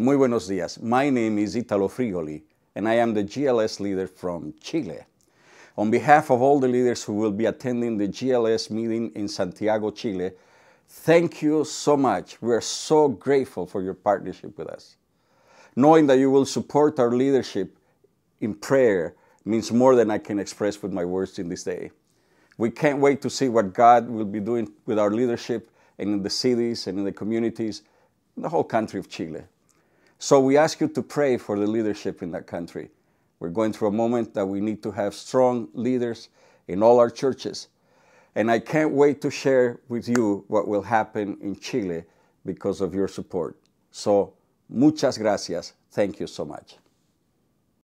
Muy buenos días. My name is Italo Frigoli, and I am the GLS leader from Chile. On behalf of all the leaders who will be attending the GLS meeting in Santiago, Chile, thank you so much. We are so grateful for your partnership with us. Knowing that you will support our leadership in prayer means more than I can express with my words in this day. We can't wait to see what God will be doing with our leadership and in the cities and in the communities, in the whole country of Chile. So we ask you to pray for the leadership in that country. We're going through a moment that we need to have strong leaders in all our churches. And I can't wait to share with you what will happen in Chile because of your support. So, muchas gracias. Thank you so much.